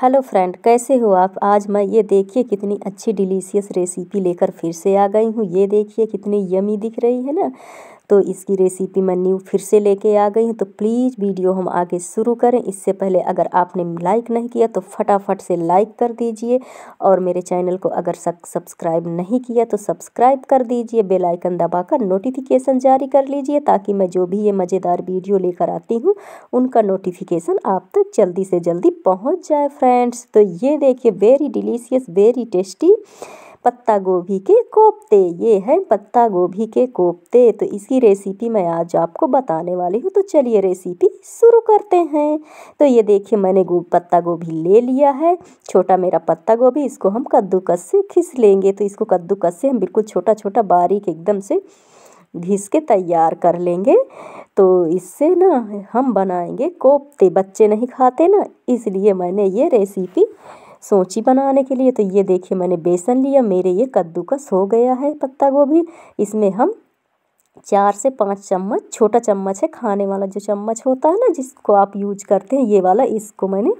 hello friend कैसे हो आप आज मैं ये देखिए कितनी अच्छी डिलीशियस रेसिपी लेकर फिर से आ गई हूँ ये देखिए कितनी यमी दिख रही है ना तो इसकी रेसिपी मैं न्यू फिर से लेके आ गई हूँ तो प्लीज़ वीडियो हम आगे शुरू करें इससे पहले अगर आपने लाइक नहीं किया तो फटाफट से लाइक कर दीजिए और मेरे चैनल को अगर सब्सक्राइब नहीं किया तो सब्सक्राइब कर दीजिए बेल आइकन दबाकर नोटिफिकेशन जारी कर लीजिए ताकि मैं जो भी ये मज़ेदार वीडियो लेकर आती हूँ उनका नोटिफिकेशन आप तक जल्दी से जल्दी पहुँच जाए फ्रेंड्स तो ये देखिए वेरी डिलीशियस वेरी टेस्टी पत्ता गोभी के कोफ्ते ये हैं पत्ता गोभी के कोफ्ते तो इसकी रेसिपी मैं आज आपको बताने वाली हूँ तो चलिए रेसिपी शुरू करते हैं तो ये देखिए मैंने गो पत्ता गोभी ले लिया है छोटा मेरा पत्ता गोभी इसको हम कद्दूकस से खींच लेंगे तो इसको कद्दूकस से हम बिल्कुल छोटा छोटा बारीक एकदम से घिस के तैयार कर लेंगे तो इससे ना हम बनाएंगे कोफ्ते बच्चे नहीं खाते ना इसलिए मैंने ये रेसिपी सोची बनाने के लिए तो ये देखिए मैंने बेसन लिया मेरे ये कद्दूकस हो गया है पत्ता गोभी इसमें हम चार से पाँच चम्मच छोटा चम्मच है खाने वाला जो चम्मच होता है ना जिसको आप यूज करते हैं ये वाला इसको मैंने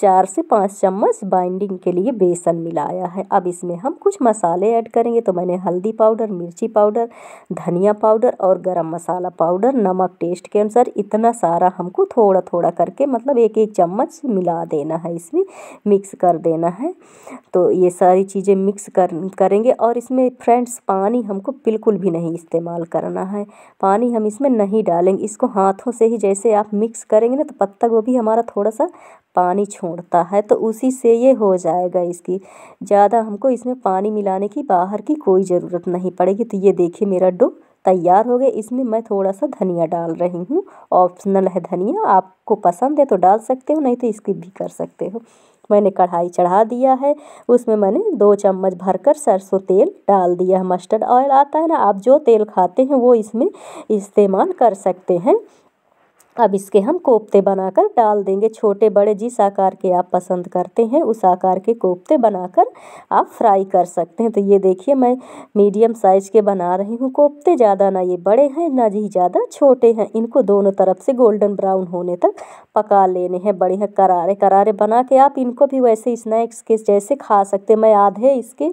चार से पाँच चम्मच बाइंडिंग के लिए बेसन मिलाया है अब इसमें हम कुछ मसाले ऐड करेंगे तो मैंने हल्दी पाउडर मिर्ची पाउडर धनिया पाउडर और गरम मसाला पाउडर नमक टेस्ट के अनुसार इतना सारा हमको थोड़ा थोड़ा करके मतलब एक एक चम्मच मिला देना है इसमें मिक्स कर देना है तो ये सारी चीज़ें मिक्स कर करेंगे और इसमें फ्रेंड्स पानी हमको बिल्कुल भी नहीं इस्तेमाल करना है पानी हम इसमें नहीं डालेंगे इसको हाथों से ही जैसे आप मिक्स करेंगे ना तो पत्ता गोभी हमारा थोड़ा सा पानी छोड़ता है तो उसी से ये हो जाएगा इसकी ज़्यादा हमको इसमें पानी मिलाने की बाहर की कोई ज़रूरत नहीं पड़ेगी तो ये देखिए मेरा डो तैयार हो गया इसमें मैं थोड़ा सा धनिया डाल रही हूँ ऑप्शनल है धनिया आपको पसंद है तो डाल सकते हो नहीं तो इसकी भी कर सकते हो मैंने कढ़ाई चढ़ा दिया है उसमें मैंने दो चम्मच भरकर सरसों तेल डाल दिया मस्टर्ड ऑयल आता है ना आप जो तेल खाते हैं वो इसमें इस्तेमाल कर सकते हैं अब इसके हम कोफ्ते बनाकर डाल देंगे छोटे बड़े जिस आकार के आप पसंद करते हैं उस आकार के कोफ्ते बनाकर आप फ्राई कर सकते हैं तो ये देखिए मैं मीडियम साइज़ के बना रही हूँ कोफ्ते ज़्यादा ना ये बड़े हैं ना ही ज़्यादा छोटे हैं इनको दोनों तरफ से गोल्डन ब्राउन होने तक पका लेने हैं बड़े हैं करारे करारे बना के आप इनको भी वैसे स्नैक्स के जैसे खा सकते मैं आधे इसके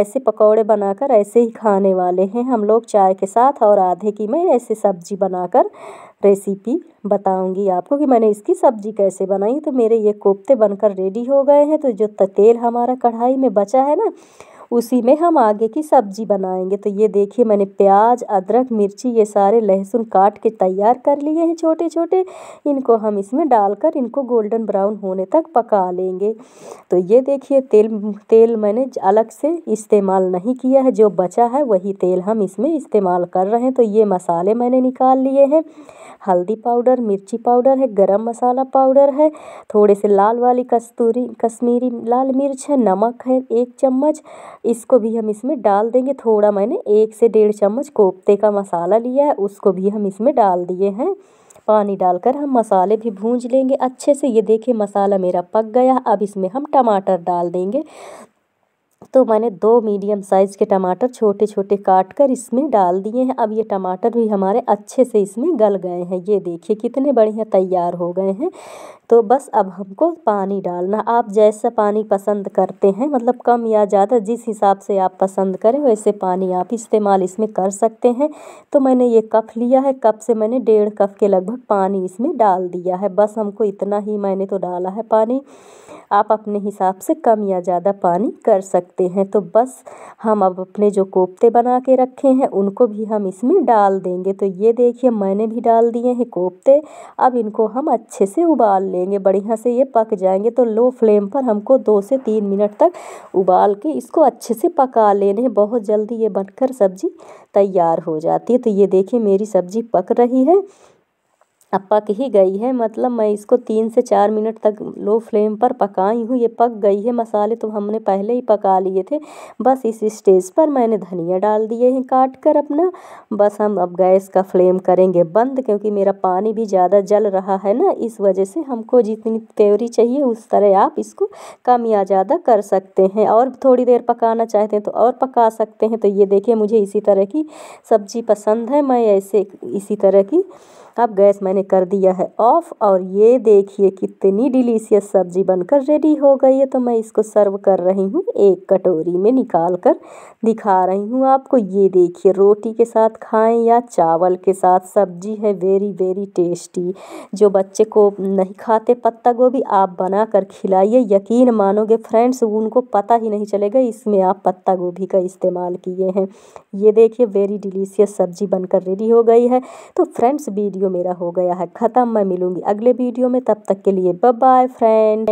ऐसे पकौड़े बनाकर ऐसे ही खाने वाले हैं हम लोग चाय के साथ और आधे की मैं ऐसे सब्जी बनाकर रेसिपी बताऊंगी आपको कि मैंने इसकी सब्ज़ी कैसे बनाई तो मेरे ये कोफ्ते बनकर रेडी हो गए हैं तो जो तेल हमारा कढ़ाई में बचा है ना उसी में हम आगे की सब्जी बनाएंगे तो ये देखिए मैंने प्याज अदरक मिर्ची ये सारे लहसुन काट के तैयार कर लिए हैं छोटे छोटे इनको हम इसमें डालकर इनको गोल्डन ब्राउन होने तक पका लेंगे तो ये देखिए तेल तेल मैंने अलग से इस्तेमाल नहीं किया है जो बचा है वही तेल हम इसमें इस्तेमाल कर रहे हैं तो ये मसाले मैंने निकाल लिए हैं हल्दी पाउडर मिर्ची पाउडर है गरम मसाला पाउडर है थोड़े से लाल वाली कस्तूरी कश्मीरी लाल मिर्च है नमक है एक चम्मच इसको भी हम इसमें डाल देंगे थोड़ा मैंने एक से डेढ़ चम्मच कोफ्ते का मसाला लिया है उसको भी हम इसमें डाल दिए हैं पानी डालकर हम मसाले भी भूंज लेंगे अच्छे से ये देखिए मसाला मेरा पक गया अब इसमें हम टमाटर डाल देंगे तो मैंने दो मीडियम साइज़ के टमाटर छोटे छोटे काट कर इसमें डाल दिए हैं अब ये टमाटर भी हमारे अच्छे से इसमें गल गए हैं ये देखिए कितने बढ़िया तैयार हो गए हैं तो बस अब हमको पानी डालना आप जैसा पानी पसंद करते हैं मतलब कम या ज़्यादा जिस हिसाब से आप पसंद करें वैसे पानी आप इस्तेमाल इसमें कर सकते हैं तो मैंने ये कप लिया है कप से मैंने डेढ़ कप के लगभग पानी इसमें डाल दिया है बस हमको इतना ही मैंने तो डाला है पानी आप अपने हिसाब से कम या ज़्यादा पानी कर सकते हैं तो बस हम अब अपने जो कोफ्ते बना के रखे हैं उनको भी हम इसमें डाल देंगे तो ये देखिए मैंने भी डाल दिए हैं कोफ्ते अब इनको हम अच्छे से उबाल लेंगे बढ़िया से ये पक जाएंगे तो लो फ्लेम पर हमको दो से तीन मिनट तक उबाल के इसको अच्छे से पका लेने हैं बहुत जल्दी ये बनकर सब्ज़ी तैयार हो जाती है तो ये देखिए मेरी सब्ज़ी पक रही है अब पक ही गई है मतलब मैं इसको तीन से चार मिनट तक लो फ्लेम पर पकाई हूँ ये पक गई है मसाले तो हमने पहले ही पका लिए थे बस इस स्टेज पर मैंने धनिया डाल दिए हैं काट कर अपना बस हम अब गैस का फ्लेम करेंगे बंद क्योंकि मेरा पानी भी ज़्यादा जल रहा है ना इस वजह से हमको जितनी त्योरी चाहिए उस तरह आप इसको कम या ज़्यादा कर सकते हैं और थोड़ी देर पकाना चाहते हैं तो और पका सकते हैं तो ये देखिए मुझे इसी तरह की सब्ज़ी पसंद है मैं ऐसे इसी तरह की अब गैस मैंने कर दिया है ऑफ़ और ये देखिए कितनी डिलीशियस सब्जी बनकर रेडी हो गई है तो मैं इसको सर्व कर रही हूँ एक कटोरी में निकाल कर दिखा रही हूँ आपको ये देखिए रोटी के साथ खाएं या चावल के साथ सब्जी है वेरी वेरी टेस्टी जो बच्चे को नहीं खाते पत्ता गोभी आप बना कर खिलाइए यकीन मानोगे फ्रेंड्स उनको पता ही नहीं चलेगा इसमें आप पत्ता गोभी का इस्तेमाल किए हैं ये देखिए वेरी डिलीशियस सब्जी बनकर रेडी हो गई है तो फ्रेंड्स वीडियो वीडियो मेरा हो गया है ख़त्म मैं मिलूंगी अगले वीडियो में तब तक के लिए बाय बाय फ्रेंड